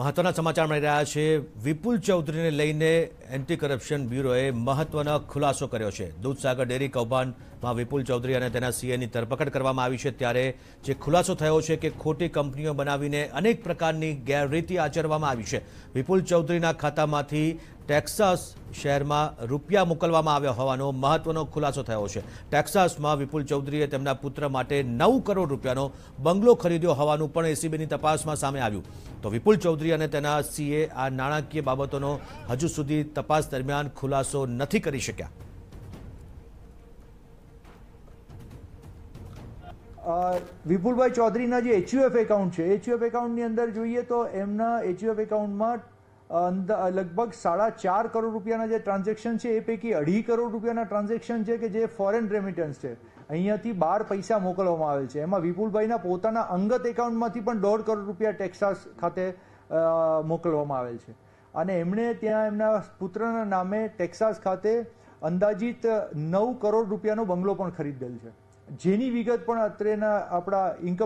મહત્વના સમાચાર મળી રહ્યા છે વિપુલ ચૌધરીને લઈને એન્ટી કરપ્શન બ્યુરોએ મહત્વનો ખુલાસો કર્યો છે દૂધસાગર ડેરી કૌભાંડમાં વિપુલ ચૌધરી અને તેના સીએની ધરપકડ કરવામાં આવી છે ત્યારે જે ખુલાસો થયો છે કે ખોટી કંપનીઓ બનાવીને અનેક પ્રકારની ગેરરીતિ આચરવામાં આવી છે વિપુલ ચૌધરીના ખાતામાંથી ટેક્સાસ શહેરમાં રૂપિયા મોકલવામાં આવ્યા હોવાનો મહત્વનો ખુલાસો થયો છે ટેક્સાસમાં વિપુલ ચૌધરીએ તેમના પુત્ર માટે નવ કરોડ રૂપિયાનો બંગલો ખરીદ્યો હોવાનું પણ એસીબીની તપાસમાં સામે આવ્યું તો વિપુલ ચૌધરી અને તેના સીએ આ નાણાકીય બાબતોનો હજુ સુધી તપાસ દરમિયાન ખુલાસો નથી કરી શક્યા વિપુલભાઈ ચૌધરીના જે એચયુએફ એકાઉન્ટ છે એચયુએફ એકાઉન્ટની અંદર જોઈએ તો એમના એચયુએફ એકાઉન્ટમાં લગભગ સાડા ચાર કરોડ રૂપિયાના જે ટ્રાન્ઝેક્શન છે એ પૈકી અઢી કરોડ રૂપિયાના ટ્રાન્ઝેક્શન છે કે જે ફોરેન રેમિટન્સ છે અહીંયાથી બાર પૈસા મોકલવામાં આવેલ છે એમાં વિપુલભાઈના પોતાના અંગત એકાઉન્ટમાંથી પણ દોઢ કરોડ રૂપિયા ટેક્સાસ ખાતે મોકલવામાં આવેલ છે અને એમણે ત્યાં એમના પુત્રના નામે ટેક્સાસ ખાતે અંદાજિત નવ કરોડ રૂપિયાનો બંગલો પણ ખરીદેલ છે જેની વિગત પણ અત્રેના આપણા ઇન્કમ